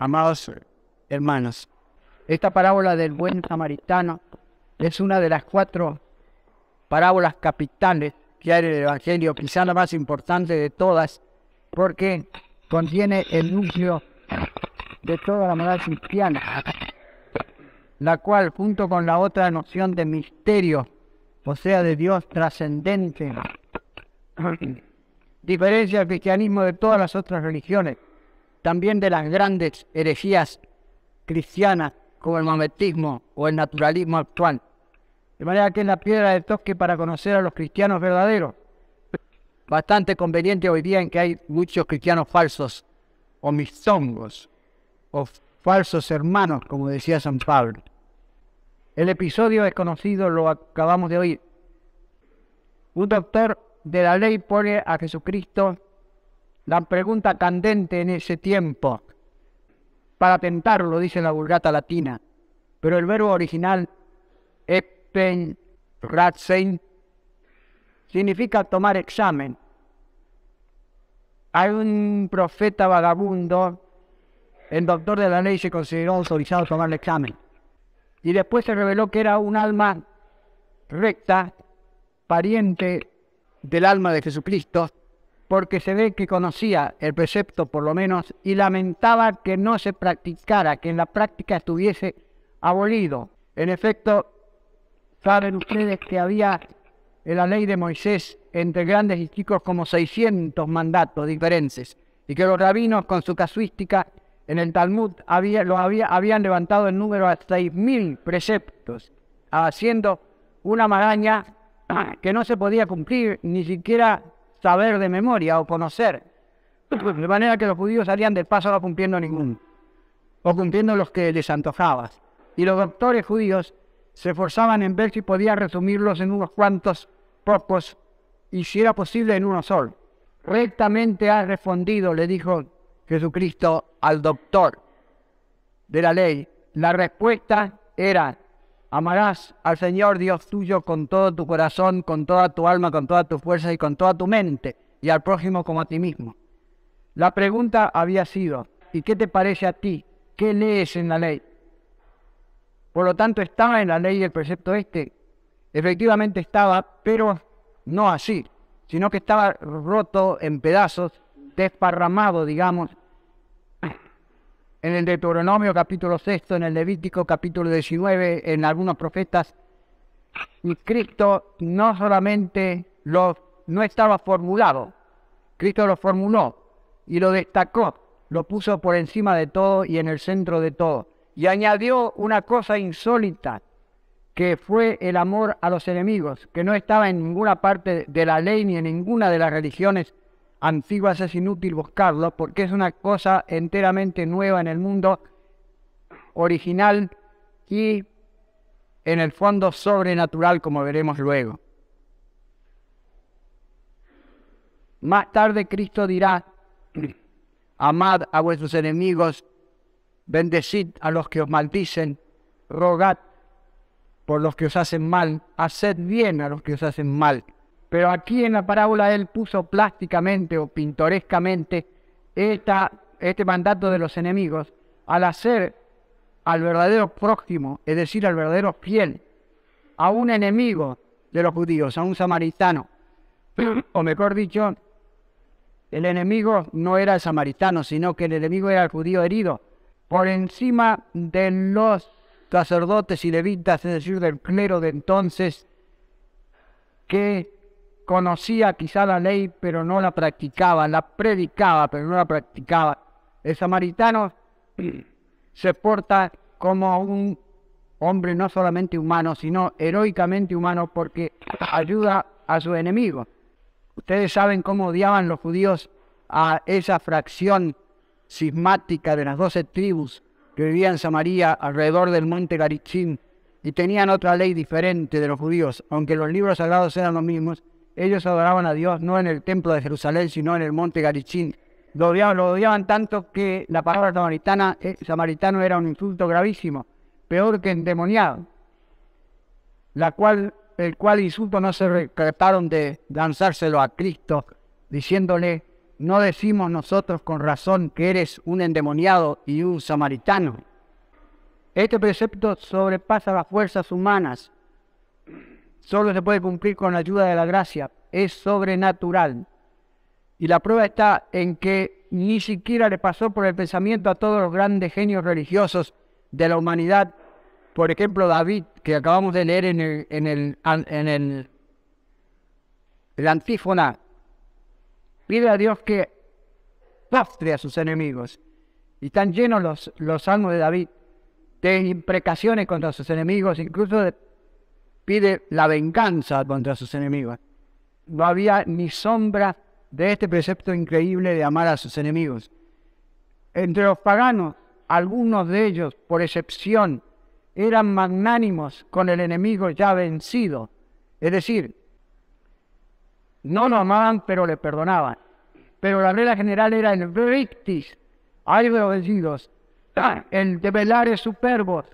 Amados hermanos, esta parábola del buen samaritano es una de las cuatro parábolas capitales que hay en el Evangelio, quizá la más importante de todas, porque contiene el núcleo de toda la moral cristiana, la cual junto con la otra noción de misterio, o sea, de Dios trascendente, diferencia el cristianismo de todas las otras religiones también de las grandes herejías cristianas como el mametismo o el naturalismo actual. De manera que es la piedra de toque para conocer a los cristianos verdaderos. Bastante conveniente hoy día en que hay muchos cristianos falsos o misongos, o falsos hermanos, como decía San Pablo. El episodio desconocido lo acabamos de oír. Un doctor de la ley pone a Jesucristo la pregunta candente en ese tiempo, para tentarlo, dice la vulgata latina, pero el verbo original, epen, significa tomar examen. Hay un profeta vagabundo, el doctor de la ley se consideró autorizado a tomar el examen. Y después se reveló que era un alma recta, pariente del alma de Jesucristo, porque se ve que conocía el precepto por lo menos y lamentaba que no se practicara, que en la práctica estuviese abolido. En efecto, saben ustedes que había en la ley de Moisés entre grandes y chicos como 600 mandatos diferentes y que los rabinos con su casuística en el Talmud habían levantado el número a 6.000 preceptos, haciendo una maraña que no se podía cumplir ni siquiera saber de memoria o conocer. De manera que los judíos salían del paso no cumpliendo ningún o cumpliendo los que les antojabas. Y los doctores judíos se esforzaban en ver si podían resumirlos en unos cuantos pocos y si era posible en uno solo. Rectamente ha respondido, le dijo Jesucristo al doctor de la ley. La respuesta era, Amarás al Señor Dios tuyo con todo tu corazón, con toda tu alma, con toda tu fuerza y con toda tu mente, y al prójimo como a ti mismo. La pregunta había sido, ¿y qué te parece a ti? ¿Qué lees en la ley? Por lo tanto, estaba en la ley el precepto este. Efectivamente estaba, pero no así, sino que estaba roto en pedazos, desparramado, digamos, en el Deuteronomio capítulo 6, en el Levítico capítulo 19, en algunos profetas. Y Cristo no solamente lo, no estaba formulado, Cristo lo formuló y lo destacó, lo puso por encima de todo y en el centro de todo. Y añadió una cosa insólita, que fue el amor a los enemigos, que no estaba en ninguna parte de la ley ni en ninguna de las religiones antiguas es inútil buscarlo porque es una cosa enteramente nueva en el mundo, original y en el fondo sobrenatural como veremos luego. Más tarde Cristo dirá, amad a vuestros enemigos, bendecid a los que os maldicen, rogad por los que os hacen mal, haced bien a los que os hacen mal. Pero aquí en la parábola él puso plásticamente o pintorescamente esta, este mandato de los enemigos al hacer al verdadero prójimo, es decir, al verdadero fiel, a un enemigo de los judíos, a un samaritano. O mejor dicho, el enemigo no era el samaritano, sino que el enemigo era el judío herido, por encima de los sacerdotes y levitas, es decir, del clero de entonces, que conocía quizá la ley, pero no la practicaba, la predicaba, pero no la practicaba. El samaritano se porta como un hombre no solamente humano, sino heroicamente humano porque ayuda a su enemigo. Ustedes saben cómo odiaban los judíos a esa fracción sismática de las doce tribus que vivían en Samaria alrededor del monte Garichín y tenían otra ley diferente de los judíos, aunque los libros sagrados eran los mismos, ellos adoraban a Dios no en el templo de Jerusalén, sino en el monte Garichín. Lo odiaban, tanto que la palabra samaritana, eh, samaritano era un insulto gravísimo, peor que endemoniado, la cual, el cual insulto no se recataron de lanzárselo a Cristo, diciéndole, no decimos nosotros con razón que eres un endemoniado y un samaritano. Este precepto sobrepasa las fuerzas humanas solo se puede cumplir con la ayuda de la gracia, es sobrenatural. Y la prueba está en que ni siquiera le pasó por el pensamiento a todos los grandes genios religiosos de la humanidad. Por ejemplo, David, que acabamos de leer en el, en el, antífona, pide a Dios que pastre a sus enemigos. Y están llenos los, los salmos de David de imprecaciones contra sus enemigos, incluso de pide la venganza contra sus enemigos. No había ni sombra de este precepto increíble de amar a sus enemigos. Entre los paganos, algunos de ellos, por excepción, eran magnánimos con el enemigo ya vencido. Es decir, no lo amaban, pero le perdonaban. Pero la regla general era el victis, hay vencidos, el de velares superbos,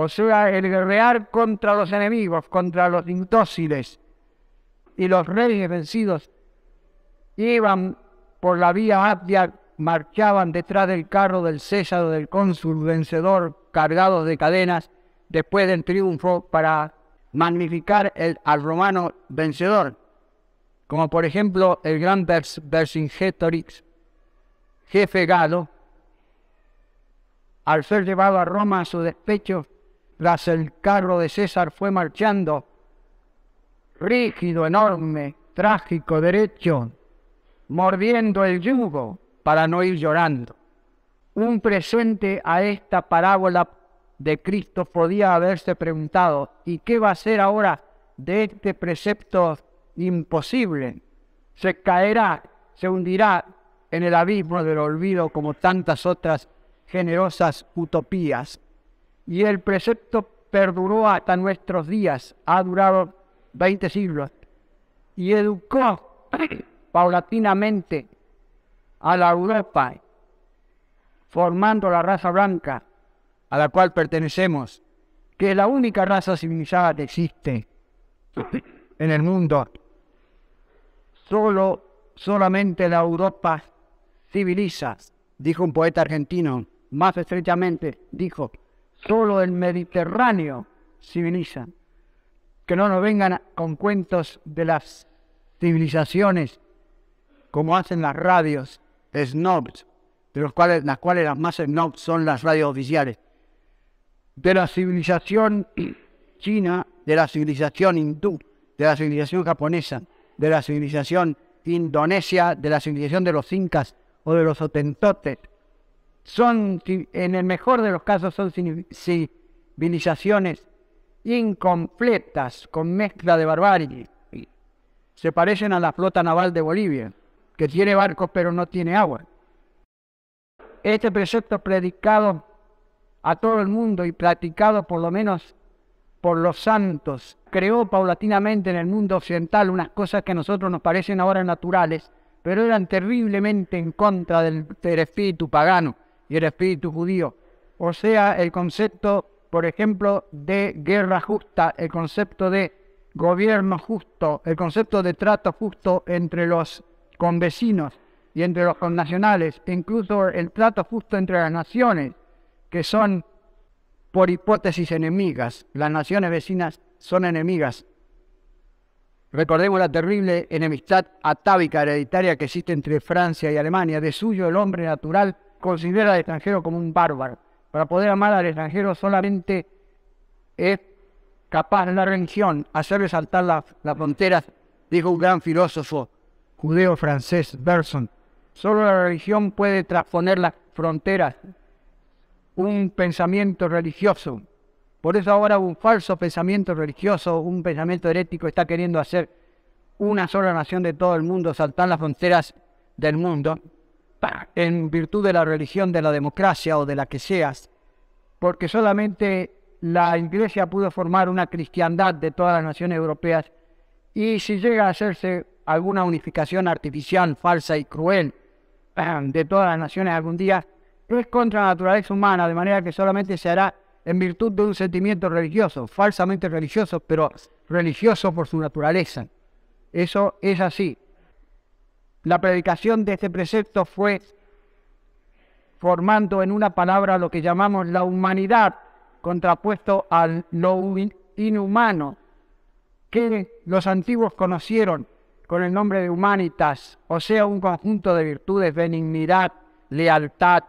o sea, el guerrear contra los enemigos, contra los indóciles y los reyes vencidos, iban por la vía abdia, marchaban detrás del carro del César del cónsul vencedor, cargados de cadenas, después del triunfo para magnificar el, al romano vencedor. Como por ejemplo el gran Vercingetorix, jefe galo, al ser llevado a Roma a su despecho, tras el carro de César fue marchando, rígido, enorme, trágico, derecho, mordiendo el yugo para no ir llorando. Un presente a esta parábola de Cristo podía haberse preguntado, ¿y qué va a ser ahora de este precepto imposible? Se caerá, se hundirá en el abismo del olvido como tantas otras generosas utopías y el precepto perduró hasta nuestros días, ha durado 20 siglos, y educó paulatinamente a la Europa, formando la raza blanca a la cual pertenecemos, que es la única raza civilizada que existe en el mundo. Solo, solamente la Europa civiliza, dijo un poeta argentino, más estrechamente dijo, solo el Mediterráneo civiliza. Que no nos vengan con cuentos de las civilizaciones como hacen las radios snobs, de los cuales, las cuales las más snobs son las radios oficiales. De la civilización china, de la civilización hindú, de la civilización japonesa, de la civilización indonesia, de la civilización de los incas o de los otentotes, son, en el mejor de los casos, son civilizaciones incompletas, con mezcla de barbarie. Se parecen a la flota naval de Bolivia, que tiene barcos pero no tiene agua. Este precepto predicado a todo el mundo y practicado por lo menos por los santos, creó paulatinamente en el mundo occidental unas cosas que a nosotros nos parecen ahora naturales, pero eran terriblemente en contra del, del espíritu pagano y el espíritu judío. O sea, el concepto, por ejemplo, de guerra justa, el concepto de gobierno justo, el concepto de trato justo entre los convecinos y entre los connacionales, incluso el trato justo entre las naciones, que son por hipótesis enemigas. Las naciones vecinas son enemigas. Recordemos la terrible enemistad atávica hereditaria que existe entre Francia y Alemania. De suyo el hombre natural considera al extranjero como un bárbaro. Para poder amar al extranjero solamente es capaz la religión, hacerle saltar las, fronteras, dijo un gran filósofo judeo-francés, Berson. Solo la religión puede trasponer las fronteras, un pensamiento religioso. Por eso ahora un falso pensamiento religioso, un pensamiento herético está queriendo hacer una sola nación de todo el mundo, saltar las fronteras del mundo en virtud de la religión, de la democracia o de la que seas, porque solamente la iglesia pudo formar una cristiandad de todas las naciones europeas y si llega a hacerse alguna unificación artificial, falsa y cruel ah, de todas las naciones algún día, no es contra la naturaleza humana, de manera que solamente se hará en virtud de un sentimiento religioso, falsamente religioso, pero religioso por su naturaleza. Eso es así. La predicación de este precepto fue formando en una palabra lo que llamamos la humanidad, contrapuesto al lo inhumano, que los antiguos conocieron con el nombre de humanitas, o sea, un conjunto de virtudes, benignidad, lealtad,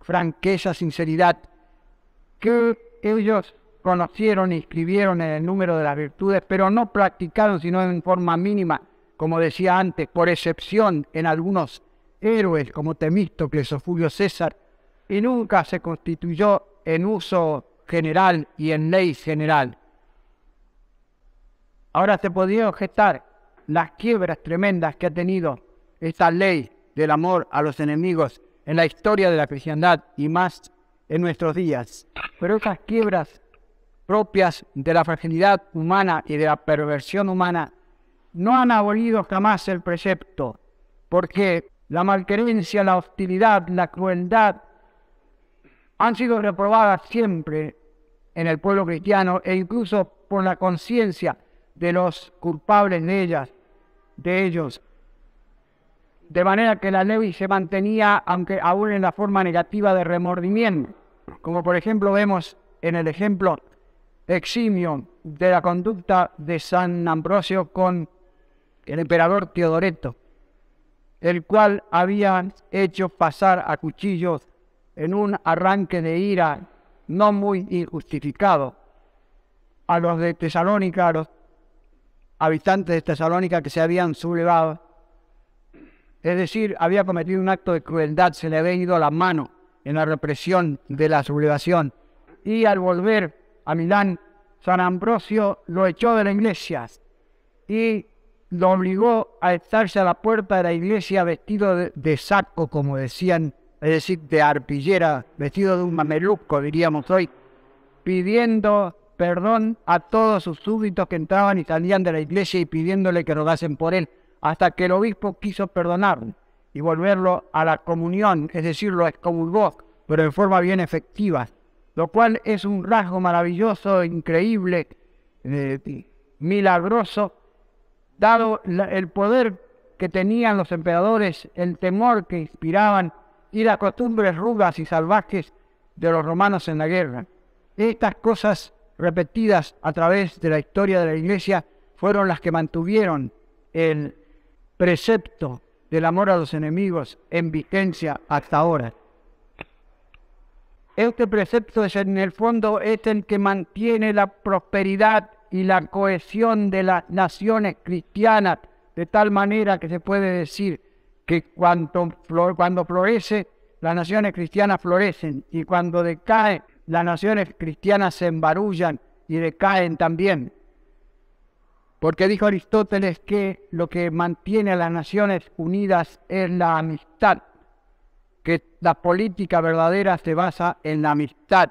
franqueza, sinceridad, que ellos conocieron y escribieron en el número de las virtudes, pero no practicaron sino en forma mínima como decía antes, por excepción en algunos héroes como Temístocles o Julio César, y nunca se constituyó en uso general y en ley general. Ahora se podía objetar las quiebras tremendas que ha tenido esta ley del amor a los enemigos en la historia de la cristiandad y más en nuestros días. Pero esas quiebras propias de la fragilidad humana y de la perversión humana no han abolido jamás el precepto, porque la malquerencia, la hostilidad, la crueldad han sido reprobadas siempre en el pueblo cristiano e incluso por la conciencia de los culpables de ellas, de ellos. De manera que la ley se mantenía, aunque aún en la forma negativa de remordimiento, como por ejemplo vemos en el ejemplo eximio de la conducta de San Ambrosio con el emperador Teodoreto, el cual había hecho pasar a cuchillos en un arranque de ira no muy injustificado a los de Tesalónica, a los habitantes de Tesalónica que se habían sublevado. Es decir, había cometido un acto de crueldad, se le había ido la mano en la represión de la sublevación. Y al volver a Milán, San Ambrosio lo echó de la iglesia y lo obligó a estarse a la puerta de la iglesia vestido de, saco, como decían, es decir, de arpillera, vestido de un mameluco, diríamos hoy, pidiendo perdón a todos sus súbditos que entraban y salían de la iglesia y pidiéndole que rogasen por él, hasta que el obispo quiso perdonarlo y volverlo a la comunión, es decir, lo excomulgó, pero en forma bien efectiva, lo cual es un rasgo maravilloso, increíble, eh, milagroso, dado el poder que tenían los emperadores, el temor que inspiraban y las costumbres rudas y salvajes de los romanos en la guerra. Estas cosas repetidas a través de la historia de la Iglesia fueron las que mantuvieron el precepto del amor a los enemigos en vigencia hasta ahora. Este precepto es en el fondo es el que mantiene la prosperidad y la cohesión de las naciones cristianas, de tal manera que se puede decir que cuando florece, las naciones cristianas florecen y cuando decae, las naciones cristianas se embarullan y decaen también. Porque dijo Aristóteles que lo que mantiene a las naciones unidas es la amistad, que la política verdadera se basa en la amistad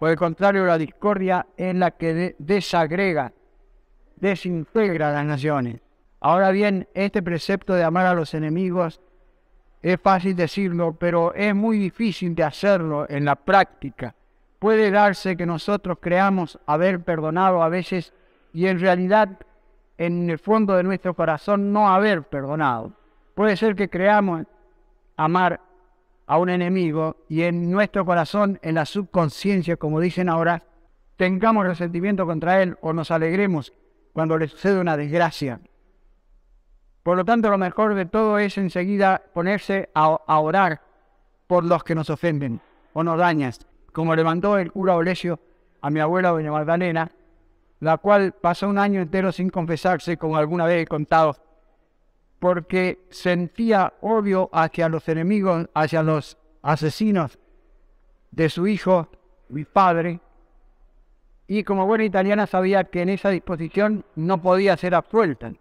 por el contrario, la discordia es la que desagrega, desintegra a las naciones. Ahora bien, este precepto de amar a los enemigos es fácil decirlo, pero es muy difícil de hacerlo en la práctica. Puede darse que nosotros creamos haber perdonado a veces y en realidad en el fondo de nuestro corazón no haber perdonado. Puede ser que creamos amar a un enemigo y en nuestro corazón, en la subconsciencia, como dicen ahora, tengamos resentimiento contra él o nos alegremos cuando le sucede una desgracia. Por lo tanto, lo mejor de todo es enseguida ponerse a, orar por los que nos ofenden o nos dañan, como le mandó el cura Olesio a mi abuela doña Magdalena, la cual pasó un año entero sin confesarse, como alguna vez he contado porque sentía odio hacia los enemigos, hacia los asesinos de su hijo, mi padre. Y como buena italiana sabía que en esa disposición no podía ser absuelta.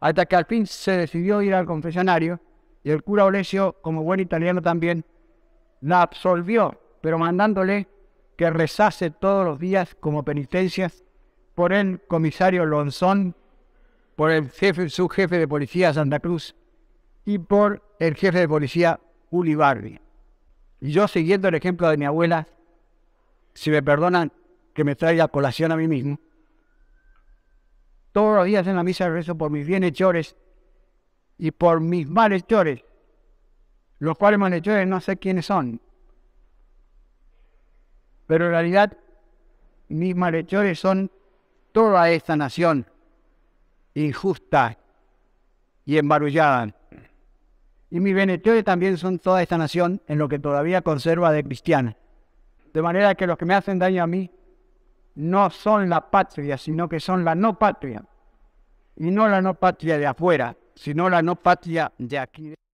Hasta que al fin se decidió ir al confesionario y el cura Olesio, como buen italiano también, la absolvió, pero mandándole que rezase todos los días como penitencias por el comisario Lonzón por el jefe, subjefe de policía Santa Cruz y por el jefe de policía Ulibarri. Y yo, siguiendo el ejemplo de mi abuela, si me perdonan que me traiga colación a mí mismo, todos los días en la misa rezo por mis bienhechores y por mis malhechores, los cuales malhechores no sé quiénes son. Pero en realidad, mis malhechores son toda esta nación injusta y embarullada. Y mis benedictores también son toda esta nación en lo que todavía conserva de cristiana. De manera que los que me hacen daño a mí no son la patria, sino que son la no patria. Y no la no patria de afuera, sino la no patria de aquí.